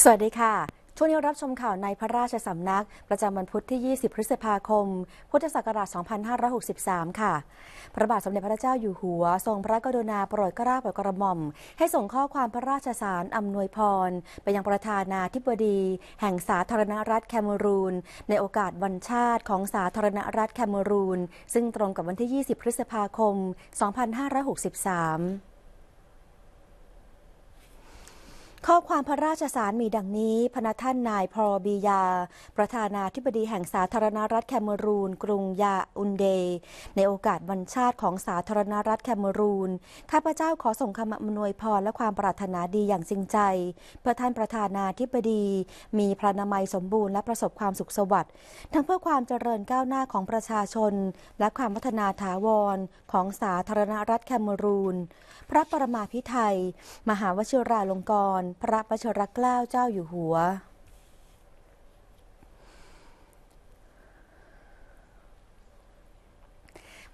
สวัสดีค่ะ ช่วงนี้รับชมข่าวในพระราชสำนักประจำวันพุธที่ 20 พฤษภาคม พุทธศักราช 2563 ค่ะ พระบาทสมเด็จพระเจ้าอยู่หัว ทรงพระกรุณาโปรดกระาโปรดกระหม่อม ให้ส่งข้อความพระราชสารอำนวยพร ไปยังประธานาธิบดี แห่งสาธารณรัฐแคมรูน ในโอกาสวันชาติของสาธารณรัฐแคมรูนซึ่งตรงกับวันที่ 20 พฤษภาคม 2563ข้อความพระราชสารมีดังนี้พนท่านนายพอบียา ประธานาธิบดีแห่งสาธารณรัฐแคเมรูนกรุงยาอุนเด ในโอกาสวันชาติของสาธารณรัฐแคเมรูนข้าพเจ้าขอส่งคำอำนวยพรและความปรารถนาดีอย่างจริงใจ เพื่อท่านประธานาธิบดี มีพระนามัยสมบูรณ์และประสบความสุขสวัสดิ์ทั้งเพื่อความเจริญก้าวหน้าของประชาชน และความพัฒนาถาวร ของสาธารณรัฐแคเมรูนพระประมาพิไทยมหาวชิราลงกรณพระประชรเกล้าเจ้าอยู่หัว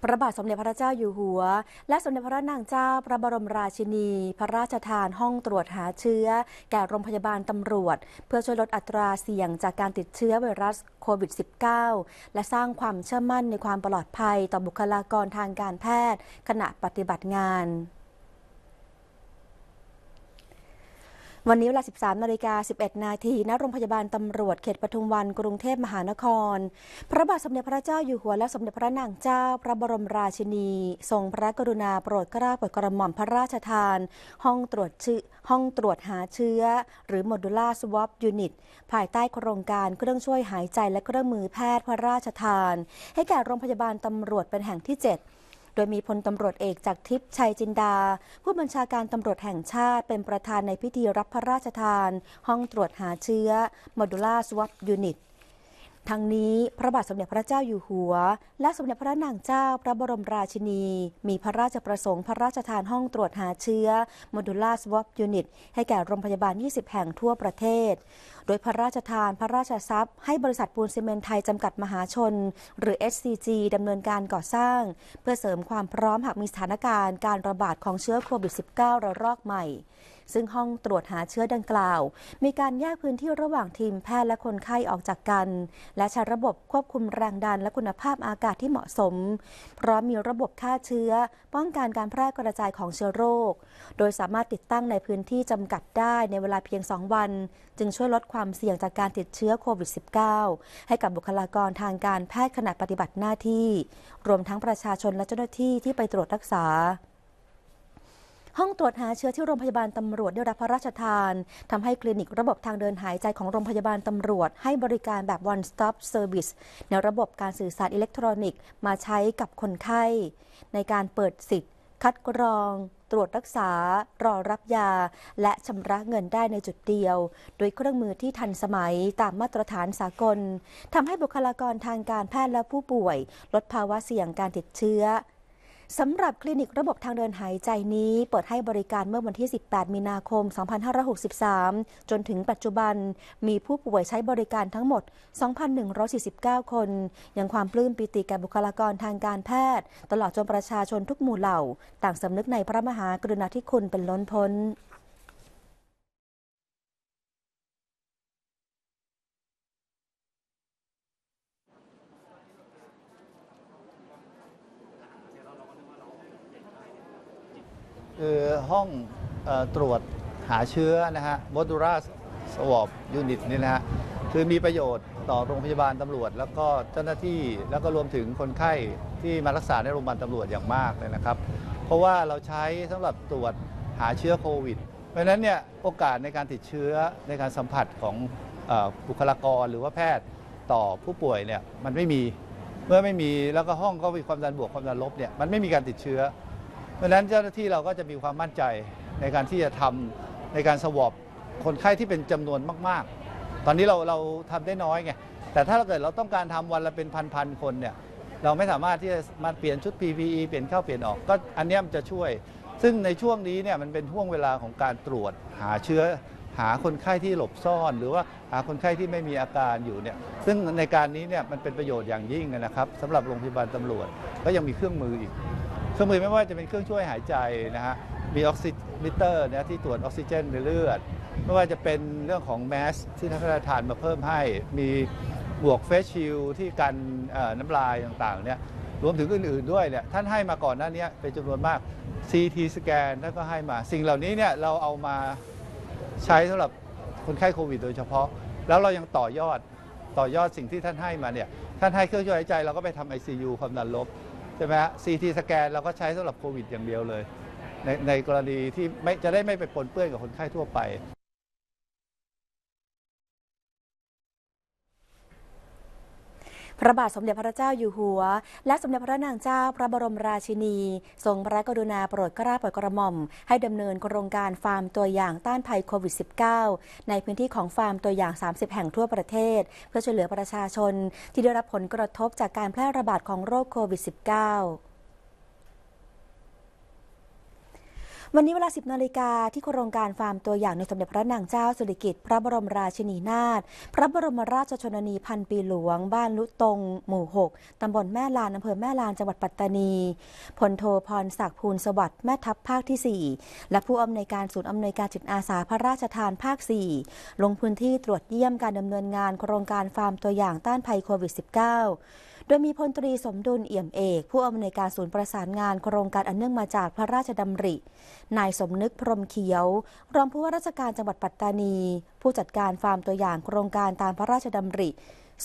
พระบาทสมเด็จพระเจ้าอยู่หัว และสมเด็จพระนางเจ้าพระบรมราชินี พระราชทานห้องตรวจหาเชื้อ แก่โรงพยาบาลตำรวจ เพื่อช่วยลดอัตราเสี่ยงจากการติดเชื้อไวรัสโควิด -19 และสร้างความเชื่อมั่นในความปลอดภัยต่อบุคลากรทางการแพทย์ขณะปฏิบัติงานวันนี้เวลา 13นาฬิกา 11 นาทีณโรงพยาบาลตำรวจเขตปทุมวันกรุงเทพมหานคร พระบาทสมเด็จพระเจ้าอยู่หัวและสมเด็จพระนางเจ้าพระบรมราชินี ทรงพระกรุณาโปรดเกล้าโปรดกระหม่อมพระราชทาน ห้องตรวจชื่อห้องตรวจหาเชื้อ หรือโมดูล่าสวอปยูนิตภายใต้โครงการเครื่องช่วยหายใจและเครื่องมือแพทย์พระราชทาน ให้แก่โรงพยาบาลตำรวจเป็นแห่งที่ 7โดยมีพลตำรวจเอกจากทิพย์ชัยจินดา ผู้บัญชาการตำรวจแห่งชาติ เป็นประธานในพิธีรับพระราชทาน ห้องตรวจหาเชื้อมอดูล่าสวอปยูนิตทั้งนี้พระบาทสมเด็จพระเจ้าอยู่หัว และสมเด็จพระนางเจ้าพระบรมราชินี มีพระราชประสงค์ พระราชทานห้องตรวจหาเชื้อโมดูล่าสวอปยูนิตให้แก่โรงพยาบาล 20 แห่งทั่วประเทศ โดยพระราชทานพระราชทรัพย์ให้บริษัทปูนซีเมนไทยจำกัดมหาชน หรือ SCG ดำเนินการก่อสร้าง เพื่อเสริมความพร้อมหากมีสถานการณ์การระบาดของเชื้อโควิด -19 ระลอกใหม่ซึ่งห้องตรวจหาเชื้อดังกล่าว มีการแยกพื้นที่ระหว่างทีมแพทย์และคนไข้ออกจากกัน และใช้ระบบควบคุมแรงดันและคุณภาพอากาศที่เหมาะสมพร้อมมีระบบฆ่าเชื้อ ป้องกันการแพร่กระจายของเชื้อโรค โดยสามารถติดตั้งในพื้นที่จำกัดได้ ในเวลาเพียง2วันจึงช่วยลดความเสี่ยงจากการติดเชื้อโควิด -19 ให้กับบุคลากรทางการแพทย์ขณะปฏิบัติหน้าที่ รวมทั้งประชาชนและเจ้าหน้าที่ที่ไปตรวจรักษาห้องตรวจหาเชื้อที่โรงพยาบาลตำรวจได้รับพระราชทาน ทำให้คลินิกระบบทางเดินหายใจของโรงพยาบาลตำรวจ ให้บริการแบบ one stop service ในระบบการสื่อสารอิเล็กทรอนิกส์มาใช้กับคนไข้ ในการเปิดสิทธิ์ คัดกรอง ตรวจรักษา รอรับยา และชำระเงินได้ในจุดเดียว โดยเครื่องมือที่ทันสมัยตามมาตรฐานสากลทำให้บุคลากรทางการแพทย์และผู้ป่วย ลดภาวะเสี่ยงการติดเชื้อสำหรับคลินิกระบบทางเดินหายใจนี้ เปิดให้บริการเมื่อวันที่ 18 มีนาคม 2563 จนถึงปัจจุบันมีผู้ป่วยใช้บริการทั้งหมด 2,149 คน ยังความปลื้มปิติแก่บุคลากรทางการแพทย์ ตลอดจนประชาชนทุกหมู่เหล่าต่างสำนึกในพระมหากรุณาธิคุณเป็นล้นพ้นคือห้องอตรวจหาเชื้อนะฮะมดูราสวอปยูนิตนี่นะฮะคือมีประโยชน์ต่อโรงพยาบาลตำรวจ แล้วก็เจ้าหน้าที่แล้วก็รวมถึงคนไข้ที่มารักษาในโรงพยาบาลตำรวจอย่างมากเลยนะครับ เพราะว่าเราใช้สำหรับตรวจหาเชื้อโควิด เพราะฉะนั้นเนี่ยโอกาสในการติดเชื้อในการสัมผัสของบุคลากรหรือว่าแพทย์ต่อผู้ป่วยเนี่ยมันไม่มีเมื่อไม่มีแล้วก็ห้องก็มีความดันบวกความดันลบเนี่ยมันไม่มีการติดเชื้อเพราะฉะนั้นเจ้าหน้าที่เราก็จะมีความมั่นใจในการที่จะทำในการสวอปคนไข้ที่เป็นจำนวนมากๆ ตอนนี้เราเราทำได้น้อยไง แต่ถ้าเกิดเราต้องการทำวันละเป็นพันๆคนเนี่ยเราไม่สามารถที่จะมาเปลี่ยนชุด PPE เปลี่ยนเข้าเปลี่ยนออกก็อันนี้มันจะช่วย ซึ่งในช่วงนี้เนี่ยมันเป็นช่วงเวลาของการตรวจ หาเชื้อหาคนไข้ที่หลบซ่อน หรือว่าหาคนไข้ที่ไม่มีอาการอยู่เนี่ยซึ่งในการนี้เนี่ยมันเป็นประโยชน์อย่างยิ่งนะครับสำหรับโรงพยาบาลตำรวจก็ยังมีเครื่องมืออีกครื่องมือไม่ว่าจะเป็นเครื่องช่วยหายใจนะฮะมีออกซิมิเตอร์นะที่ตรวจออกซิเจนในเลือด ไม่ว่าจะเป็นเรื่องของแมสที่ทานประธานมาเพิ่มให้มีบวกเฟสชิลที่กันน้ำลายต่างๆเนี่ยรวมถึงอื่น ๆด้วยเนี่ยท่านให้มาก่อนหน้านี้เป็นจำนวนมาก CT สแกนท่านก็ให้มา สิ่งเหล่านี้เนี่ยเราเอามาใช้สำหรับคนไข้โควิดโดยเฉพาะ แล้วเรายังต่อยอดต่อยอดสิ่งที่ท่านให้มาเนี่ยท่านให้เครื่องช่วยหายใจเราก็ไปทำ ICU ความดันลบใช่ไหมฮะซีทีสแกนเราก็ใช้สำหรับโควิดอย่างเดียวเลย ในในกรณีที่ไม่จะได้ไม่ไปปนเปื้อนกับคนไข้ทั่วไปพระบาทสมเด็จพระเจ้าอยู่หัวและสมเด็จพระนางเจ้าพระบรมราชินี ทรงพระกรุณาโปรดกลาโปรดกระหม่อม ให้ดำเนินโครงการฟาร์มตัวอย่างต้านภัยโควิด -19 ในพื้นที่ของฟาร์มตัวอย่าง 30 แห่งทั่วประเทศ เพื่อช่วยเหลือประชาชน ที่ได้รับผลกระทบจากการแพร่ระบาดของโรคโควิด -19 วันนี้เวลา 10นาฬิกาที่โครงการฟาร์มตัวอย่างในสมเด็จพระนางเจ้าสุริกิติ์พระบรมราชินีนาถพระบรมราชชนนีพันปีหลวงบ้านลุตงหมู่ 6ตำบลแม่ลานอำเภอแม่ลานจังหวัดปัตตานีพลโทพรศักดิ์ภูลสวัสดิ์แม่ทัพภาคที่ 4 และผู้อำนวยการศูนย์อำนวยการจิตอาสาพระราชทานภาค4ลงพื้นที่ตรวจเยี่ยมการดำเนินงานโครงการฟาร์มตัวอย่างต้านภัยโควิด -19 โดยมีพลตรีสมดุลเอี่ยมเอกผู้อำนวยการศูนย์ประสานงานโครงการอันเนื่องมาจากพระราชดำริ นายสมนึกพรมเขียว รองผู้ว่าราชการจังหวัดปัตตานี ผู้จัดการฟาร์มตัวอย่างโครงการตามพระราชดำริ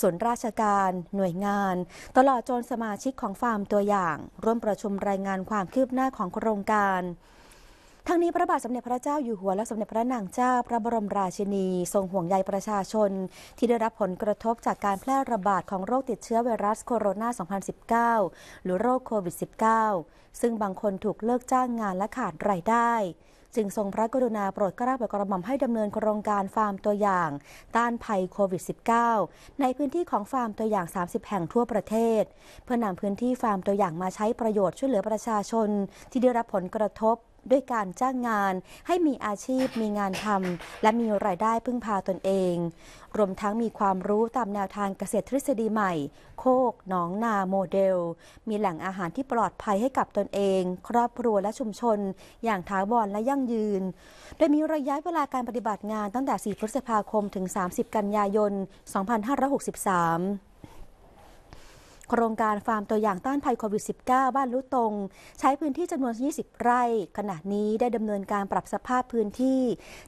ส่วนราชการ หน่วยงาน ตลอดจนสมาชิกของฟาร์มตัวอย่างร่วมประชุมรายงานความคืบหน้าของโครงการทั้งนี้พระบาทสมเด็จพระเจ้าอยู่หัวและสมเด็จพระนางเจ้าพระบรมราชินี ทรงห่วงใยประชาชนที่ได้รับผลกระทบจากการแพร่ระบาดของโรคติดเชื้อไวรัสโคโรนา 2019 หรือโรคโควิด -19 ซึ่งบางคนถูกเลิกจ้างงานและขาดรายได้ จึงทรงพระกรุณาโปรดกระาบรดกระหม่อมให้ดำเนินโครงการฟาร์มตัวอย่างต้านภัยโควิด -19 ในพื้นที่ของฟาร์มตัวอย่าง 30 แห่งทั่วประเทศเพื่อนำพื้นที่ฟาร์มตัวอย่างมาใช้ประโยชน์ช่วยเหลือประชาชน ที่ได้รับผลกระทบด้วยการจ้างงานให้มีอาชีพ มีงานทำและมีรายได้พึ่งพาตนเอง รวมทั้งมีความรู้ตามแนวทางเกษตรทฤษฎีใหม่ โคก หนองนาโมเดล มีแหล่งอาหารที่ปลอดภัยให้กับตนเอง ครอบครัวและชุมชน อย่างถาวรและยั่งยืน โดยมีระยะเวลาการปฏิบัติงานตั้งแต่ 4 พฤษภาคมถึง 30 กันยายน 2563โครงการฟาร์มตัวอย่างต้านภัยโควิด -19 บ้านลุตงใช้พื้นที่จำนวน 20 ไร่ ขณะนี้ได้ดำเนินการปรับสภาพพื้นที่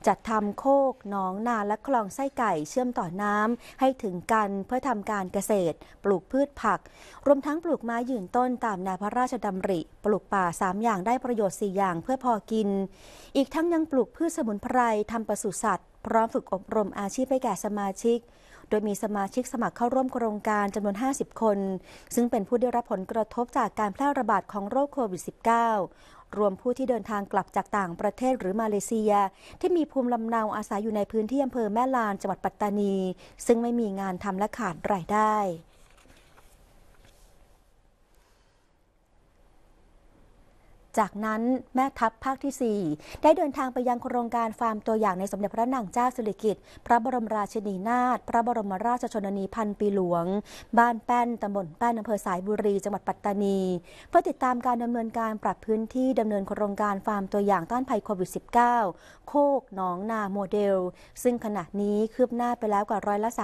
จัดทำโคกหนองนาและคลองไส้ไก่เชื่อมต่อน้ำให้ถึงกันเพื่อทำการเกษตรปลูกพืชผัก รวมทั้งปลูกไม้ยืนต้นตามแนวพระราชดำริ ปลูกป่า 3 อย่างได้ประโยชน์ 4 อย่างเพื่อพอกิน อีกทั้งยังปลูกพืชสมุนไพรทำปศุสัตว์ พร้อมฝึกอบรมอาชีพให้แก่สมาชิกโดยมีสมาชิกสมัครเข้าร่วมโครงการจำนวน 50 คนซึ่งเป็นผู้ได้รับผลกระทบจากการแพร่ระบาดของโรคโควิด -19 รวมผู้ที่เดินทางกลับจากต่างประเทศหรือมาเลเซีย ที่มีภูมิลำเนาอาศัยอยู่ในพื้นที่อำเภอแม่ลานจังหวัดปัตตานี ซึ่งไม่มีงานทำและขาดรายได้จากนั้นแม่ทัพภาคที่ 4 ได้เดินทางไปยังโครงการฟาร์มตัวอย่างในสมเด็จพระนางเจ้าสิริกิติ์พระบรมราชินีนาถพระบรมราชชนนีพันปีหลวง บ้านแป้นตำบลแป้นอำเภอสายบุรีจังหวัดปัตตานีเพื่อติดตามการดำเนินการปรับพื้นที่ดำเนินโครงการฟาร์มตัวอย่างต้านภัยโควิด -19 โคกหนองนาโมเดล ซึ่งขณะนี้คืบหน้าไปแล้วกว่าร้อยละ 30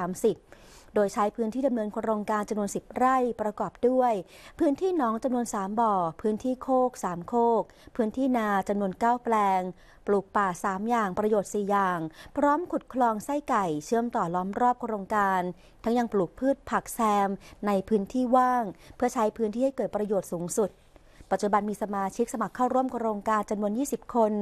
โดยใช้พื้นที่ดำเนินโครงการจำนวน10ไร่ประกอบด้วยพื้นที่หนองจำนวน3บ่อ พื้นที่โคก3โคกพื้นที่นาจำนวน9แปลง ปลูกป่า3อย่างประโยชน์4อย่างพร้อมขุดคลองไส้ไก่เชื่อมต่อล้อมรอบโครงการ ทั้งยังปลูกพืชผักแซมในพื้นที่ว่าง เพื่อใช้พื้นที่ให้เกิดประโยชน์สูงสุดปัจจุบันมีสมาชิกสมัครเข้าร่วมโครงการจำนวน 20 คน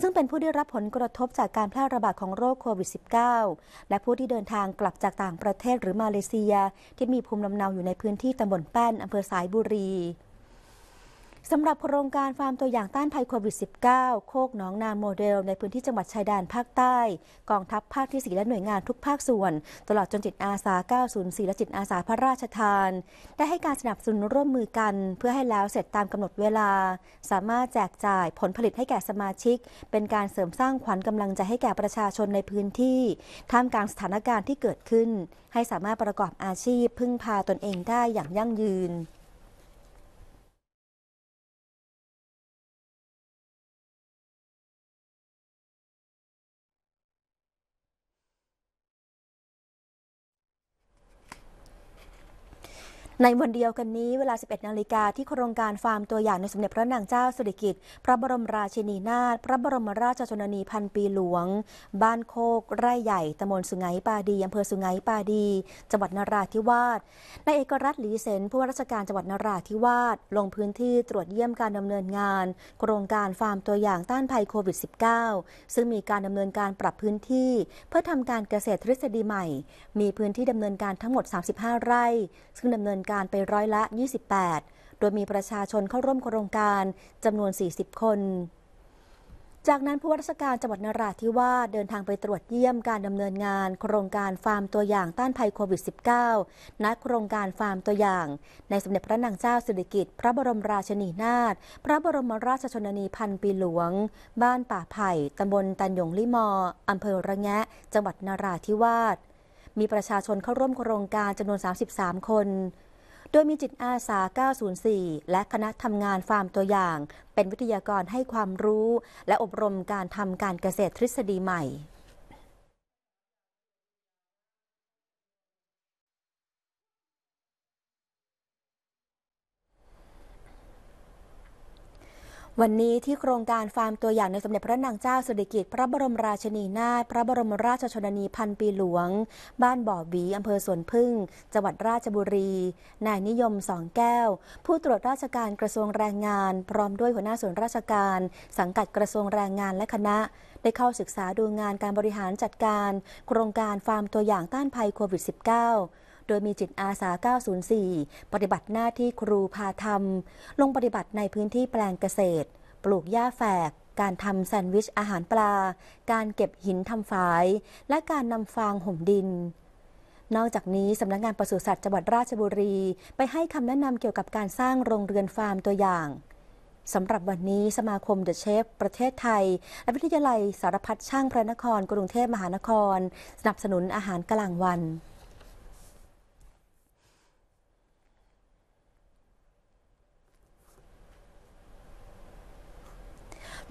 ซึ่งเป็นผู้ได้รับผลกระทบจากการแพร่ระบาดของโรคโควิด -19 และผู้ที่เดินทางกลับจากต่างประเทศหรือมาเลเซีย ที่มีภูมิลำเนาอยู่ในพื้นที่ตำบลแป้นอำเภอสายบุรีสำหรับโครงการฟาร์มตัวอย่างต้านภัยโควิด -19 โคกหนองนาโมเดลในพื้นที่จังหวัดชายแดนภาคใต้ กองทัพภาคที่4และหน่วยงานทุกภาคส่วน ตลอดจนจิตอาสา 904 และจิตอาสาพระราชทาน ได้ให้การสนับสนุนร่วมมือกัน เพื่อให้แล้วเสร็จตามกำหนดเวลา สามารถแจกจ่ายผลผลิตให้แก่สมาชิก เป็นการเสริมสร้างขวัญกำลังใจให้แก่ประชาชนในพื้นที่ท่ามกลางสถานการณ์ที่เกิดขึ้น ให้สามารถประกอบอาชีพ พึ่งพาตนเองได้อย่างยั่งยืนในวันเดียวกันนี้เวลา 11นาฬิกาที่โครงการฟาร์มตัวอย่างในสมเด็จพระนางเจ้าสุริกิติ์พระบรมราชินีนาถ พระบรมราชชนนีพันปีหลวง บ้านโคกไร่ใหญ่ตำบลสุไหงปาดี อำเภอสุไหงปาดี จังหวัดนราธิวาสนายเอกรัฐนหลีเซนผู้ว่าราชการจังหวัดนราธิวาสลงพื้นที่ตรวจเยี่ยมการดำเนินงานโครงการฟาร์มตัวอย่างต้านภัยโควิด -19 ซึ่งมีการดำเนินการปรับพื้นที่ เพื่อทำการเกษตรทฤษฎีใหม่ มีพื้นที่ดำเนินการทั้งหมด 35 ไร่ ซึ่งดำเนินการไปร้อยละ 28 โดยมีประชาชนเข้าร่วมโครงการจำนวน 40 คน จากนั้นผู้ว่าราชการจังหวัดนราธิวาสเดินทางไปตรวจเยี่ยมการดำเนินงานโครงการฟาร์มตัวอย่างต้านภัยโควิด -19 ณโครงการฟาร์มตัวอย่าง ในสมเด็จพระนางเจ้าสิริกิติ์พระบรมราชินีนาถ พระบรมราชชนนีพันปีหลวง บ้านป่าไผ่ตำบลตันยงลิมออำเภอระแงะ จังหวัดนราธิวาส มีประชาชนเข้าร่วมโครงการจำนวน 33 คนโดยมีจิตอาสา 904 และคณะทำงานฟาร์มตัวอย่าง เป็นวิทยากรให้ความรู้ และอบรมการทำการเกษตรทฤษฎีใหม่วันนี้ที่โครงการฟาร์มตัวอย่างในสมเด็จพระนางเจ้าสุริกิติ์พระบรมราชินีนาถพระบรมราชชนนีพันปีหลวง บ้านบ่อบีอำเภอสวนพึ่งจังหวัดราชบุรี นายนิยมสองแก้ว ผู้ตรวจราชการกระทรวงแรงงานพร้อมด้วยหัวหน้าส่วนราชการสังกัดกระทรวงแรงงานและคณะ ได้เข้าศึกษาดูงานการบริหารจัดการโครงการฟาร์มตัวอย่างต้านภัยโควิด -19 โดยมีจิตอาสา 904 ปฏิบัติหน้าที่ครูพาธรรม ลงปฏิบัติในพื้นที่แปลงเกษตร ปลูกหญ้าแฝก การทำแซนด์วิชอาหารปลา การเก็บหินทำฝาย และการนำฟางห่มดิน นอกจากนี้สำนักงงานปศุสัตว์จังหวัดราชบุรี ไปให้คำแนะนำเกี่ยวกับการสร้างโรงเรือนฟาร์มตัวอย่างสำหรับวันนี้สมาคมเดอะเชฟประเทศไทยและวิทยาลัยสารพัดช่างพระนคร กรุงเทพมหานคร สนับสนุนอาหารกลางวัน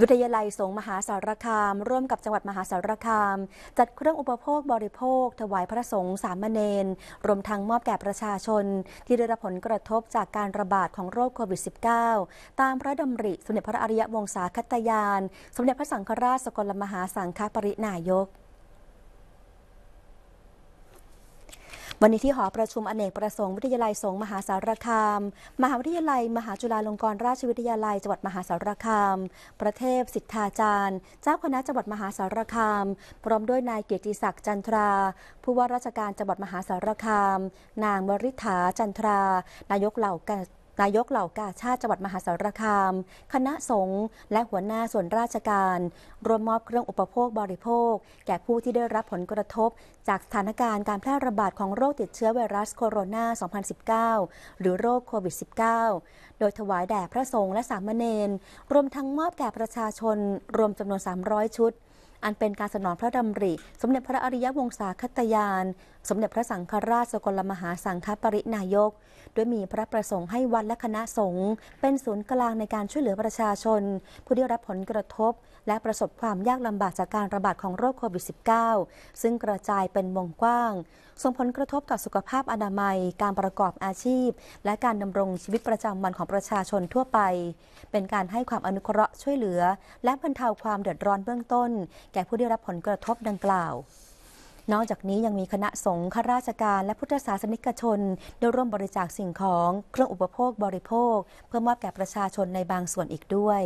วิทยาลัย สงมหาสารคาม ร่วมกับจังหวัดมหาสารคาม จัดเครื่องอุปโภคบริโภค ถวายพระสงฆ์สามเณรรวมทั้งมอบแก่ประชาชน ที่ได้รับผลกระทบจากการระบาดของโรคโควิด -19 ตามพระดำริสมเด็จพระอริยวงศาคตยานสมเด็จพระสังฆราชสกลมหาสังฆปรินายกวันนี้ที่หอประชุมอเนกประสงค์วิทยาลัยสงฆ์มหาสารคามมหาวิทยาลัย มหาจุฬาลงกรณราชวิทยาลัยจังหวัดมหาสารคามประเทศสิทธาจารย์ เจ้าคณะจังหวัดมหาสารคามพร้อมด้วยนายเกียรติศักดิ์จันทรา ผู้ว่าราชการจังหวัดมหาสารคามนางบริษฐาจันทรา นายกเหล่านายกเหล่ากาชาติจังหวัดมหาสารคาม คณะสงฆ์และหัวหน้าส่วนราชการ รวมมอบเครื่องอุปโภคบริโภค แก่ผู้ที่ได้รับผลกระทบ จากสถานการณ์การแพร่ระบาดของโรคติดเชื้อไวรัสโคโรนา 2019 หรือโรคโควิด -19 โดยถวายแด่พระสงฆ์และสามเณรรวมทั้งมอบแก่ประชาชน รวมจำนวน 300 ชุดันเป็นการสนองพระดำริสมเด็จพระอริยวงศาคตยาน สมเด็จพระสังฆราชสกลมหาสังฆปรินายกด้วยมีพระประสงค์ให้วัดและคณะสงฆ์เป็นศูนย์กลางในการช่วยเหลือประชาชน ผู้ได้รับผลกระทบและประสบความยากลำบากจากการระบาดของโรคโควิด -19 ซึ่งกระจายเป็นวงกว้าง ส่งผลกระทบต่อสุขภาพอนามัย การประกอบอาชีพ และการดำรงชีวิตประจำวันของประชาชนทั่วไป เป็นการให้ความอนุเคราะห์ช่วยเหลือ และบรรเทาความเดือดร้อนเบื้องต้นแก่ผู้ได้รับผลกระทบดังกล่าว นอกจากนี้ยังมีคณะสงฆ์ข้าราชการและพุทธศาสนิกชนได้ร่วมบริจาคสิ่งของเครื่องอุปโภคบริโภค เพื่อมอบแก่ประชาชนในบางส่วนอีกด้วย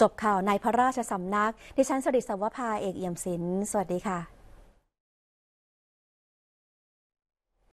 จบข่าวในพระราชสำนักดิฉันสริศวภาเอกเอี่ยมศิลป์สวัสดีค่ะ